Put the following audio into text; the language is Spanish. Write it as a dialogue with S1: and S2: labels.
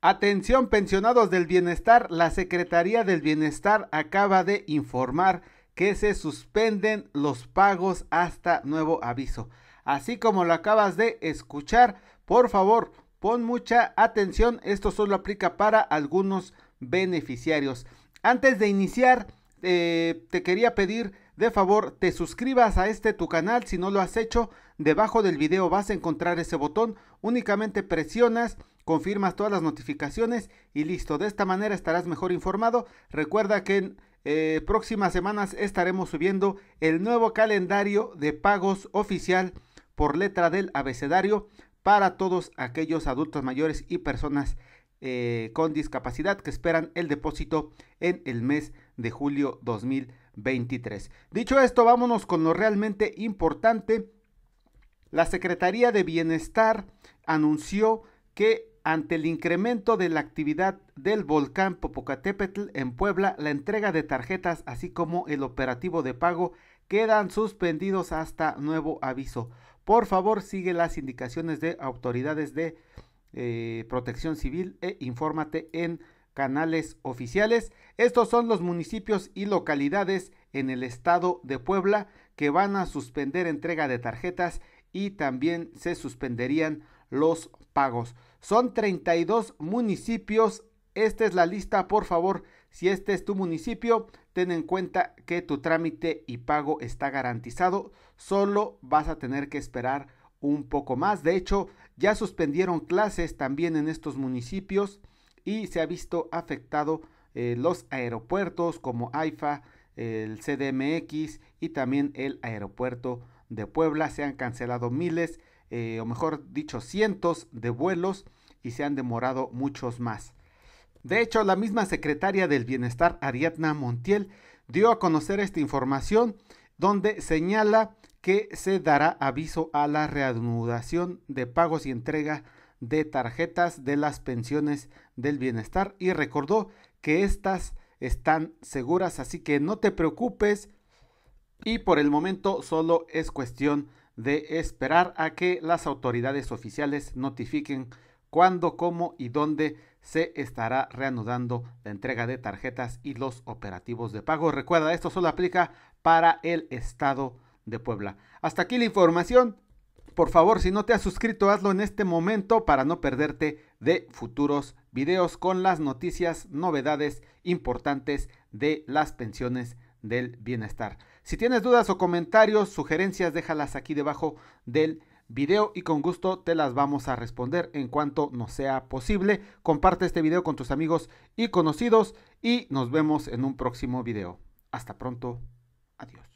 S1: Atención pensionados del bienestar, la Secretaría del Bienestar acaba de informar que se suspenden los pagos hasta nuevo aviso. Así como lo acabas de escuchar, por favor, pon mucha atención, esto solo aplica para algunos beneficiarios. Antes de iniciar, eh, te quería pedir de favor te suscribas a este tu canal si no lo has hecho. Debajo del video vas a encontrar ese botón, únicamente presionas confirmas todas las notificaciones y listo. De esta manera estarás mejor informado. Recuerda que en eh, próximas semanas estaremos subiendo el nuevo calendario de pagos oficial por letra del abecedario para todos aquellos adultos mayores y personas eh, con discapacidad que esperan el depósito en el mes de julio 2023. Dicho esto, vámonos con lo realmente importante. La Secretaría de Bienestar anunció que ante el incremento de la actividad del volcán Popocatépetl en Puebla, la entrega de tarjetas así como el operativo de pago quedan suspendidos hasta nuevo aviso. Por favor, sigue las indicaciones de autoridades de eh, protección civil e infórmate en canales oficiales. Estos son los municipios y localidades en el estado de Puebla que van a suspender entrega de tarjetas y también se suspenderían los pagos. Son 32 municipios. Esta es la lista, por favor. Si este es tu municipio, ten en cuenta que tu trámite y pago está garantizado. Solo vas a tener que esperar un poco más. De hecho, ya suspendieron clases también en estos municipios y se ha visto afectado eh, los aeropuertos como AIFA, el CDMX y también el aeropuerto de Puebla. Se han cancelado miles eh, o mejor dicho, cientos de vuelos y se han demorado muchos más. De hecho, la misma secretaria del Bienestar, Ariadna Montiel, dio a conocer esta información donde señala que se dará aviso a la reanudación de pagos y entrega de tarjetas de las pensiones del bienestar y recordó que estas están seguras, así que no te preocupes y por el momento solo es cuestión de esperar a que las autoridades oficiales notifiquen cuándo, cómo y dónde se estará reanudando la entrega de tarjetas y los operativos de pago. Recuerda, esto solo aplica para el estado de Puebla. Hasta aquí la información. Por favor, si no te has suscrito, hazlo en este momento para no perderte de futuros videos con las noticias, novedades importantes de las pensiones del bienestar. Si tienes dudas o comentarios, sugerencias, déjalas aquí debajo del video y con gusto te las vamos a responder en cuanto nos sea posible. Comparte este video con tus amigos y conocidos y nos vemos en un próximo video. Hasta pronto. Adiós.